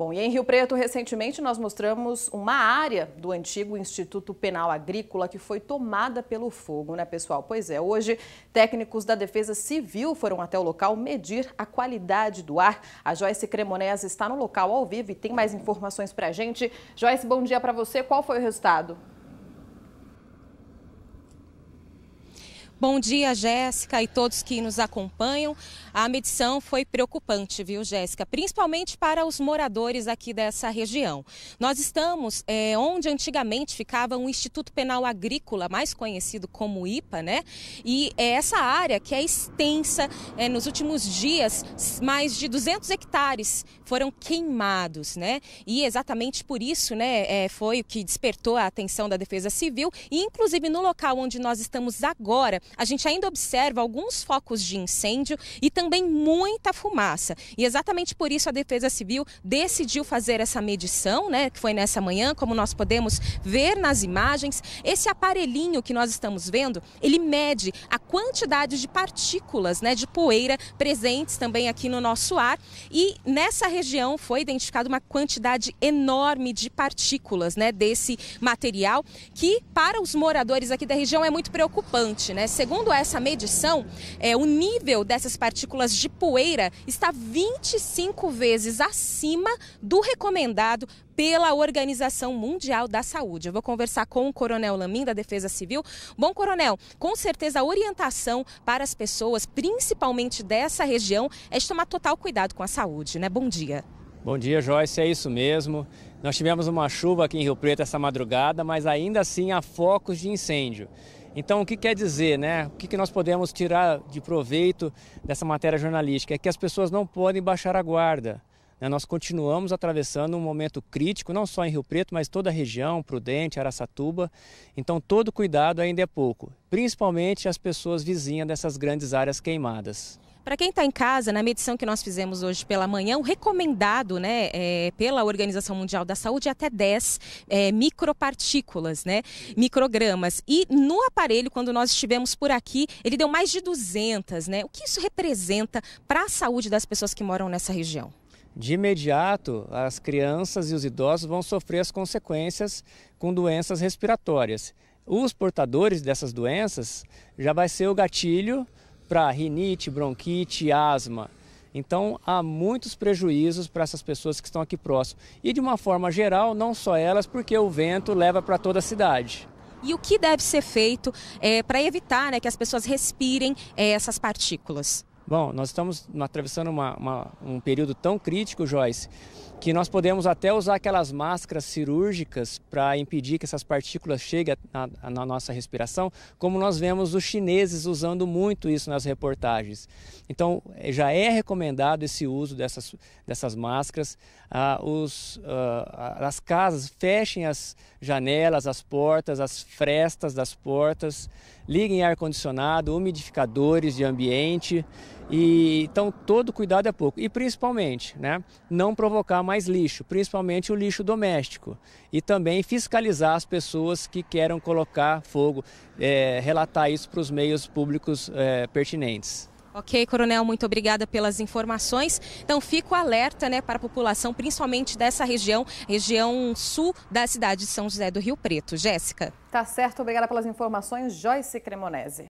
Bom, e em Rio Preto, recentemente, nós mostramos uma área do antigo Instituto Penal Agrícola que foi tomada pelo fogo, né, pessoal? Pois é, hoje, técnicos da Defesa Civil foram até o local medir a qualidade do ar. A Joyce Cremonese está no local ao vivo e tem mais informações para a gente. Joyce, bom dia para você. Qual foi o resultado? Bom dia, Jéssica, e todos que nos acompanham. A medição foi preocupante, viu, Jéssica? Principalmente para os moradores aqui dessa região. Nós estamos é, onde antigamente ficava um Instituto Penal Agrícola, mais conhecido como IPA, né? E é essa área que é extensa, é, nos últimos dias, mais de 200 hectares foram queimados, né? E exatamente por isso, né, é, foi o que despertou a atenção da Defesa Civil. E, inclusive, no local onde nós estamos agora, a gente ainda observa alguns focos de incêndio e também muita fumaça. E exatamente por isso a Defesa Civil decidiu fazer essa medição, né, que foi nessa manhã, como nós podemos ver nas imagens. Esse aparelhinho que nós estamos vendo, ele mede a quantidade de partículas, né, de poeira presentes também aqui no nosso ar. E nessa região foi identificada uma quantidade enorme de partículas, né, desse material que para os moradores aqui da região é muito preocupante, né? Segundo essa medição, é, o nível dessas partículas de poeira está 25 vezes acima do recomendado pela Organização Mundial da Saúde. Eu vou conversar com o Coronel Lamin, da Defesa Civil. Bom, Coronel, com certeza a orientação para as pessoas, principalmente dessa região, é de tomar total cuidado com a saúde, né? Bom dia. Bom dia, Joyce. É isso mesmo. Nós tivemos uma chuva aqui em Rio Preto essa madrugada, mas ainda assim há focos de incêndio. Então, o que quer dizer, né? O que, nós podemos tirar de proveito dessa matéria jornalística? É que as pessoas não podem baixar a guarda. Né? Nós continuamos atravessando um momento crítico, não só em Rio Preto, mas toda a região, Prudente, Araçatuba. Então, todo cuidado ainda é pouco, principalmente as pessoas vizinhas dessas grandes áreas queimadas. Para quem está em casa, na medição que nós fizemos hoje pela manhã, o recomendado né, é, pela Organização Mundial da Saúde é até 10 é, micropartículas, né, microgramas. E no aparelho, quando nós estivemos por aqui, ele deu mais de 200. Né? O que isso representa para a saúde das pessoas que moram nessa região? De imediato, as crianças e os idosos vão sofrer as consequências com doenças respiratórias. Os portadores dessas doenças já vai ser o gatilho para rinite, bronquite, asma. Então há muitos prejuízos para essas pessoas que estão aqui próximo. E de uma forma geral, não só elas, porque o vento leva para toda a cidade. E o que deve ser feito é, eh, para evitar né, que as pessoas respirem é, essas partículas? Bom, nós estamos atravessando uma, uma, um período tão crítico, Joyce, que nós podemos até usar aquelas máscaras cirúrgicas para impedir que essas partículas cheguem na, na, nossa respiração, como nós vemos os chineses usando muito isso nas reportagens. Então, eh, já é recomendado esse uso dessas, dessas máscaras. Ah, os, ah, as casas fechem as janelas, as portas, as frestas das portas liguem ar-condicionado, umidificadores de ambiente. E, então, todo cuidado é pouco. E principalmente, né, não provocar mais lixo, principalmente o lixo doméstico. E também fiscalizar as pessoas que queiram colocar fogo, é, relatar isso para os meios públicos é, pertinentes. Ok, Coronel, muito obrigada pelas informações. Então, fico alerta né, para a população, principalmente dessa região, região sul da cidade de São José do Rio Preto. Jéssica. Tá certo, obrigada pelas informações, Joyce Cremonese.